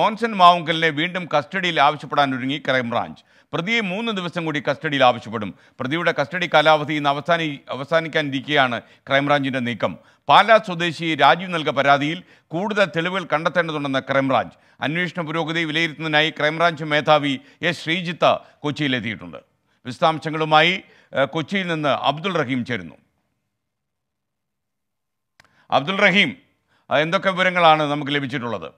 മോൻസൺ മാവുങ്കലിനെ വീണ്ടും കസ്റ്റഡിയിൽ ആവശ്യപ്പെടാൻ ഒരുങ്ങി ക്രൈംബ്രാഞ്ച് പ്രതിയെ മൂന്ന് ദിവസം കൂടി കസ്റ്റഡിയിൽ ആവശ്യപ്പെടും പ്രതിയുടെ കസ്റ്റഡി കാലാവധി ഇന്ന് അവസാനി അവസാനിക്കാനിരിക്കുകയാണ് ക്രൈംബ്രാഞ്ചിൻ്റെ നീക്കം പാലാ സ്വദേശി രാജീവ് നൽകിയ പരാതിയിൽ കൂടുതൽ തെളിവുകൾ കണ്ടെത്തേണ്ടതുണ്ടെന്ന് ക്രൈംബ്രാഞ്ച് അന്വേഷണ പുരോഗതി വിലയിരുത്തുന്നതിനായി ക്രൈംബ്രാഞ്ച് മേധാവി എസ് ശ്രീജിത്ത് കൊച്ചിയിലെത്തിയിട്ടുണ്ട് വിശദാംശങ്ങളുമായി കൊച്ചിയിൽ നിന്ന് അബ്ദുൾ റഹീം ചേരുന്നു അബ്ദുൾ റഹീം എന്തൊക്കെ വിവരങ്ങളാണ് നമുക്ക് ലഭിച്ചിട്ടുള്ളത്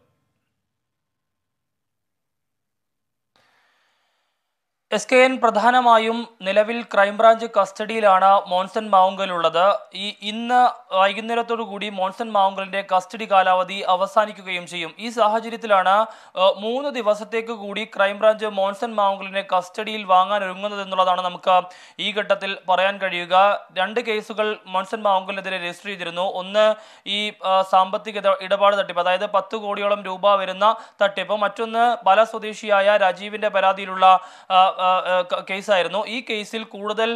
എസ് കെ എൻ പ്രധാനമായും നിലവിൽ ക്രൈംബ്രാഞ്ച് കസ്റ്റഡിയിലാണ് മോൻസൺ മാവുങ്കലുള്ളത് ഈ ഇന്ന് വൈകുന്നേരത്തോടു കൂടി മോൻസൺ മാവുങ്കലിന്റെ കസ്റ്റഡി കാലാവധി അവസാനിക്കുകയും ചെയ്യും ഈ സാഹചര്യത്തിലാണ് മൂന്ന് ദിവസത്തേക്ക് കൂടി ക്രൈംബ്രാഞ്ച് മോൻസൺ മാവുങ്കലിനെ കസ്റ്റഡിയിൽ വാങ്ങാൻ ഒരുങ്ങുന്നത് എന്നുള്ളതാണ് നമുക്ക് ഈ ഘട്ടത്തിൽ പറയാൻ കഴിയുക രണ്ട് കേസുകൾ മോൻസൺ മാവുങ്കലിനെതിരെ രജിസ്റ്റർ ചെയ്തിരുന്നു ഒന്ന് ഈ സാമ്പത്തിക ഇടപാട് തട്ടിപ്പ് അതായത് പത്ത് കോടിയോളം രൂപ വരുന്ന തട്ടിപ്പ് മറ്റൊന്ന് പല സ്വദേശിയായ രാജീവിന്റെ പരാതിയിലുള്ള കേസായിരുന്നു ഈ കേസിൽ കൂടുതൽ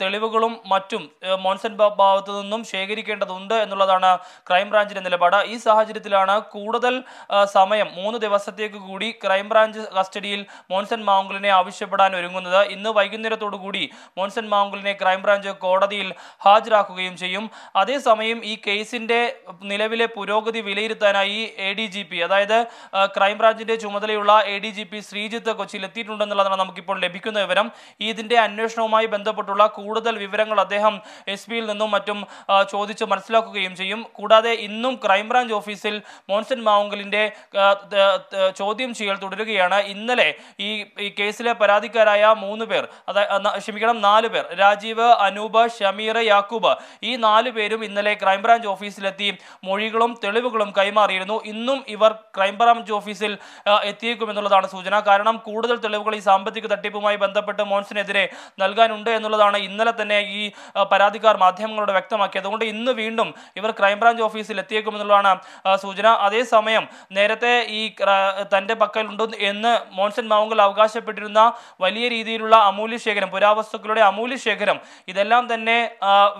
തെളിവുകളും മറ്റും മോൻസൺ ഭാഗത്തു നിന്നും ശേഖരിക്കേണ്ടതുണ്ട് എന്നുള്ളതാണ് ക്രൈംബ്രാഞ്ചിന്റെ നിലപാട് ഈ സാഹചര്യത്തിലാണ് കൂടുതൽ സമയം മൂന്ന് ദിവസത്തേക്ക് കൂടി ക്രൈംബ്രാഞ്ച് കസ്റ്റഡിയിൽ മോൻസൺ മാങ്കുലിനെ ആവശ്യപ്പെടാൻ ഒരുങ്ങുന്നത് ഇന്ന് വൈകുന്നേരത്തോടുകൂടി കൂടി മോൻസൺ മാങ്കുലിനെ ക്രൈംബ്രാഞ്ച് കോടതിയിൽ ഹാജരാക്കുകയും ചെയ്യും അതേസമയം ഈ കേസിന്റെ നിലവിലെ പുരോഗതി വിലയിരുത്താനായി എ ഡി ജി പി അതായത് ക്രൈംബ്രാഞ്ചിന്റെ ചുമതലയുള്ള A D G P Sreejith കൊച്ചിയിൽ എത്തിയിട്ടുണ്ടെന്നുള്ളതാണ് നമുക്കിപ്പോൾ ഇപ്പോൾ ലഭിക്കുന്ന വിവരം ഇതിൻ്റെ അന്വേഷണവുമായി ബന്ധപ്പെട്ടുള്ള കൂടുതൽ വിവരങ്ങൾ അദ്ദേഹം എസ് പിയിൽ നിന്നും മറ്റും ചോദിച്ച് മനസ്സിലാക്കുകയും ചെയ്യും കൂടാതെ ഇന്നും ക്രൈംബ്രാഞ്ച് ഓഫീസിൽ മോൻസൺ മാവുങ്കലിൻ്റെ ചോദ്യം ചെയ്യൽ തുടരുകയാണ് ഇന്നലെ ഈ കേസിലെ പരാതിക്കാരായ മൂന്ന് പേർ അതായത് ക്ഷമിക്കണം നാല് പേർ രാജീവ് അനൂപ് ഷമീർ യാക്കൂബ് ഈ നാല് പേരും ഇന്നലെ ക്രൈംബ്രാഞ്ച് ഓഫീസിലെത്തി മൊഴികളും തെളിവുകളും കൈമാറിയിരുന്നു ഇന്നും ഇവർ ക്രൈംബ്രാഞ്ച് ഓഫീസിൽ എത്തിയേക്കുമെന്നുള്ളതാണ് സൂചന കാരണം കൂടുതൽ തെളിവുകൾ ഈ സാമ്പത്തിക തട്ടിപ്പുമായി ബന്ധപ്പെട്ട് മോൻസിനെതിരെ നൽകാനുണ്ട് എന്നുള്ളതാണ് ഇന്നലെ തന്നെ ഈ പരാതിക്കാർ മാധ്യമങ്ങളോട് വ്യക്തമാക്കിയത് അതുകൊണ്ട് ഇന്ന് വീണ്ടും ഇവർ ക്രൈംബ്രാഞ്ച് ഓഫീസിൽ എത്തിയേക്കുമെന്നുള്ളതാണ് സൂചന അതേസമയം നേരത്തെ ഈ തൻ്റെ പക്കലുണ്ട് എന്ന് മോൻസൻ മാവുങ്കൽ അവകാശപ്പെട്ടിരുന്ന വലിയ രീതിയിലുള്ള അമൂല്യ ശേഖരം പുരാവസ്തുക്കളുടെ അമൂല്യ ശേഖരം ഇതെല്ലാം തന്നെ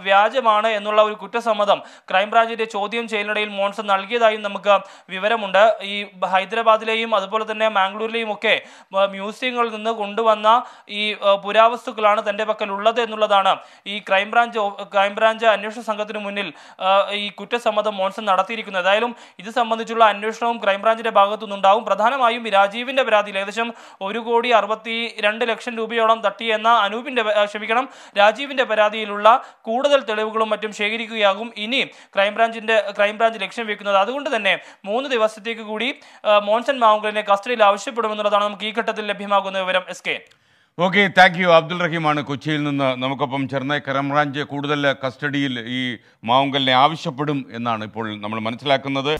വ്യാജമാണ് എന്നുള്ള ഒരു കുറ്റസമ്മതം ക്രൈംബ്രാഞ്ചിന്റെ ചോദ്യം ചെയ്യലിനിടയിൽ മോൺസൺ നൽകിയതായും നമുക്ക് വിവരമുണ്ട് ഈ ഹൈദരാബാദിലെയും അതുപോലെ തന്നെ മാംഗ്ലൂരിലെയും ഒക്കെ മ്യൂസിയങ്ങളിൽ നിന്ന് കൊണ്ടുവന്ന വന്ന ഈ പുരാവസ്തുക്കളാണ് തൻ്റെ പക്കൽ ഉള്ളത് എന്നുള്ളതാണ് ഈ ക്രൈംബ്രാഞ്ച് ക്രൈംബ്രാഞ്ച് അന്വേഷണ സംഘത്തിന് മുന്നിൽ ഈ കുറ്റസമ്മതം മോൺസൺ നടത്തിയിരിക്കുന്നത് ഏതായാലും ഇത് സംബന്ധിച്ചുള്ള അന്വേഷണവും ക്രൈംബ്രാഞ്ചിന്റെ ഭാഗത്തുനിന്നുണ്ടാവും പ്രധാനമായും രാജീവിന്റെ പരാതിയിൽ ഏകദേശം ഒരു കോടി അറുപത്തി രണ്ട് ലക്ഷം രൂപയോളം തട്ടിയെന്ന അനൂപിന്റെ ക്ഷമിക്കണം രാജീവിന്റെ പരാതിയിലുള്ള കൂടുതൽ തെളിവുകളും മറ്റും ശേഖരിക്കുകയാകും ഇനി ക്രൈംബ്രാഞ്ചിന്റെ ക്രൈംബ്രാഞ്ച് ലക്ഷ്യം വെക്കുന്നത് അതുകൊണ്ട് തന്നെ മൂന്ന് ദിവസത്തേക്ക് കൂടി മോൻസൺ മാവുങ്കലിനെ കസ്റ്റഡിയിൽ ആവശ്യപ്പെടുമെന്നുള്ളതാണ് നമുക്ക് ഈ ഘട്ടത്തിൽ ലഭ്യമാകുന്ന വിവരം S K okay thank you Abdul റഹീമാണ് കൊച്ചിയിൽ നിന്ന് നമുക്കൊപ്പം ചേർന്ന കരംറാഞ്ച് കൂടുതൽ കസ്റ്റഡിയിൽ ഈ മാവുങ്കലിനെ ആവശ്യപ്പെടും എന്നാണ് ഇപ്പോൾ നമ്മൾ മനസ്സിലാക്കുന്നത്